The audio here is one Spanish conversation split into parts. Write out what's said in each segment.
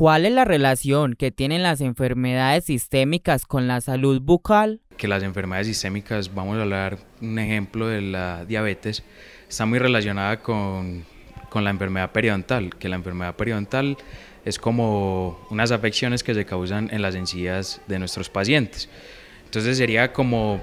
¿Cuál es la relación que tienen las enfermedades sistémicas con la salud bucal? Que las enfermedades sistémicas, vamos a hablar un ejemplo de la diabetes, está muy relacionada con, con la enfermedad periodontal, que la enfermedad periodontal es como unas afecciones que se causan en las encías de nuestros pacientes. Entonces sería como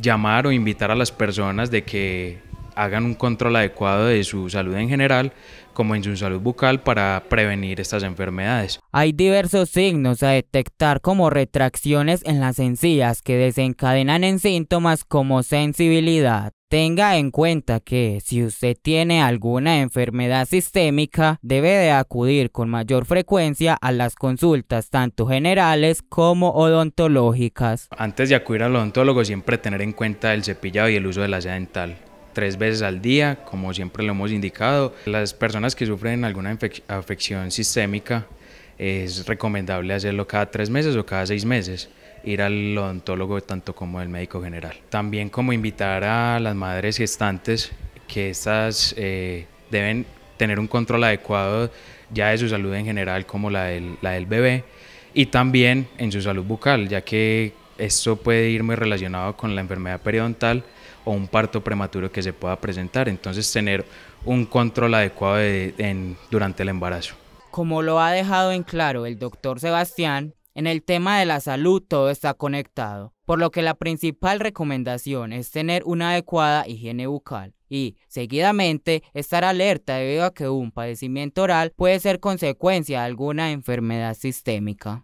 llamar o invitar a las personas de que hagan un control adecuado de su salud en general, como en su salud bucal, para prevenir estas enfermedades. Hay diversos signos a detectar como retracciones en las encías que desencadenan en síntomas como sensibilidad. Tenga en cuenta que si usted tiene alguna enfermedad sistémica, debe de acudir con mayor frecuencia a las consultas tanto generales como odontológicas. Antes de acudir al odontólogo, siempre tener en cuenta el cepillado y el uso de la seda dental tres veces al día, como siempre lo hemos indicado. Las personas que sufren alguna afección sistémica es recomendable hacerlo cada tres meses o cada seis meses, ir al odontólogo tanto como al médico general. También como invitar a las madres gestantes que estas eh, deben tener un control adecuado ya de su salud en general como la del, la del bebé y también en su salud bucal, ya que esto puede ir muy relacionado con la enfermedad periodontal o un parto prematuro que se pueda presentar. Entonces tener un control adecuado durante el embarazo. Como lo ha dejado en claro el doctor Sebastián, en el tema de la salud todo está conectado, por lo que la principal recomendación es tener una adecuada higiene bucal y, seguidamente, estar alerta debido a que un padecimiento oral puede ser consecuencia de alguna enfermedad sistémica.